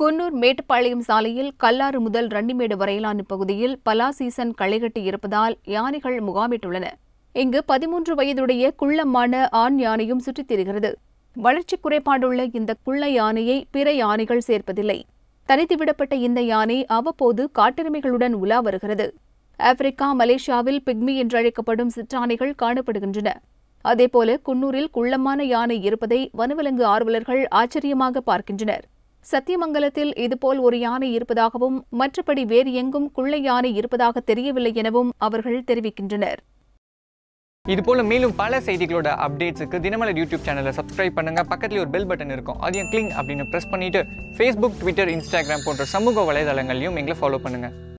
குன்னூர் மேட்டுப்பாளையம் சாலையில் கல்லாறு முதல் ரன்னிமேடு வரையிலான பகுதியில் பலா சீசன் களைகட்டி இருப்பதால் யானைகள் முகாமிட்டுள்ளன இங்கு பதிமூன்று வயதுடைய குள்ளமான ஆண் யானையும் சுற்றித் திரிகிறது வளர்ச்சி குறைபாடுள்ள இந்த குள்ள யானையை பிற யானைகள் சேர்ப்பதில்லை தனித்துவிடப்பட்ட இந்த யானை அவ்வப்போது காட்டெருமைகளுடன் உலா வருகிறது ஆப்பிரிக்கா மலேசியாவில் பிக்மி என்றழைக்கப்படும் சிற்றானைகள் காணப்படுகின்றன அதேபோல குன்னூரில் குள்ளமான யானை இருப்பதை வனவிலங்கு ஆர்வலர்கள் ஆச்சரியமாக பார்க்கின்றனர் சத்தியமங்கலத்தில் இதுபோல் ஒரு யானை இருப்பதாகவும் மற்றபடி வேறு எங்கும் குள்ளை யானை இருப்பதாக தெரியவில்லை எனவும் அவர்கள் தெரிவிக்கின்றனர் இதுபோல் மேலும் பல செய்திகளோட அப்டேட்ஸுக்கு தினமலர் யூடியூப் சேனலை சப்ஸ்கிரைப் பண்ணுங்கள் பக்கத்தில் ஒரு பெல் பட்டன் இருக்கும் அதையும் கிளிங் அப்படின்னு ப்ரெஸ் பண்ணிவிட்டு ஃபேஸ்புக் ட்விட்டர் இன்ஸ்டாகிராம் போன்ற சமூக வலைதளங்களையும் எங்களை ஃபாலோ பண்ணுங்கள்